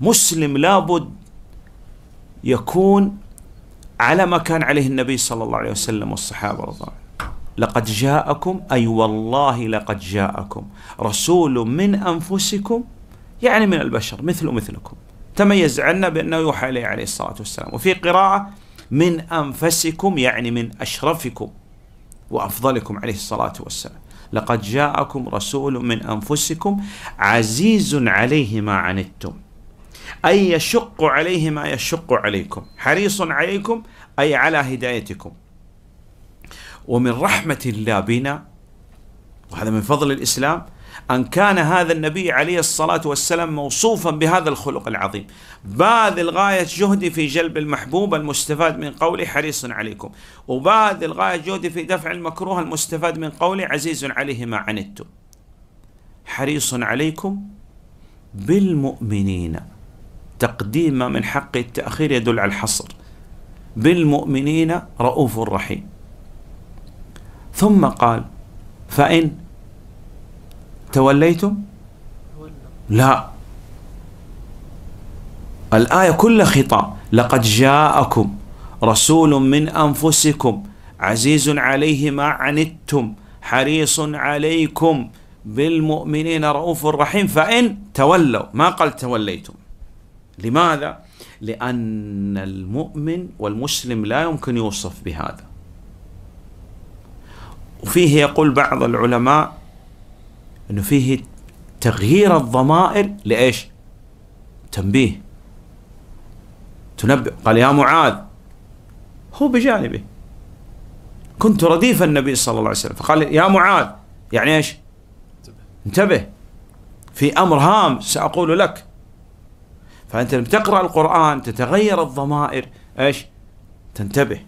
مسلم لابد يكون على ما كان عليه النبي صلى الله عليه وسلم والصحابه رضي الله عنهم لقد جاءكم اي والله لقد جاءكم رسول من انفسكم يعني من البشر مثل مثلكم تميز عنا بانه يوحى اليه عليه الصلاه والسلام وفي قراءه من انفسكم يعني من اشرفكم وافضلكم عليه الصلاه والسلام لقد جاءكم رسول من انفسكم عزيز عليه ما عنتم أي يشق عليه ما يشق عليكم حريص عليكم أي على هدايتكم ومن رحمة الله بنا وهذا من فضل الإسلام أن كان هذا النبي عليه الصلاة والسلام موصوفا بهذا الخلق العظيم باذل غاية جهدي في جلب المحبوب المستفاد من قولي حريص عليكم وباذل غاية جهدي في دفع المكروه المستفاد من قولي عزيز عليه ما عنتم حريص عليكم بالمؤمنين تقديم من حق التأخير يدل على الحصر بالمؤمنين رؤوف رحيم ثم قال فإن توليتم لا الآية كلها خطاب لقد جاءكم رسول من أنفسكم عزيز عليه ما عنتم حريص عليكم بالمؤمنين رؤوف رحيم فإن تولوا ما قال توليتم لماذا؟ لأن المؤمن والمسلم لا يمكن يوصف بهذا وفيه يقول بعض العلماء أنه فيه تغيير الضمائر لإيش؟ تنبيه تنبه قال يا معاذ هو بجانبه كنت رديف النبي صلى الله عليه وسلم فقال يا معاذ يعني ايش انتبه في امر هام ساقول لك فانت لما تقرا القران تتغير الضمائر ايش؟ تنتبه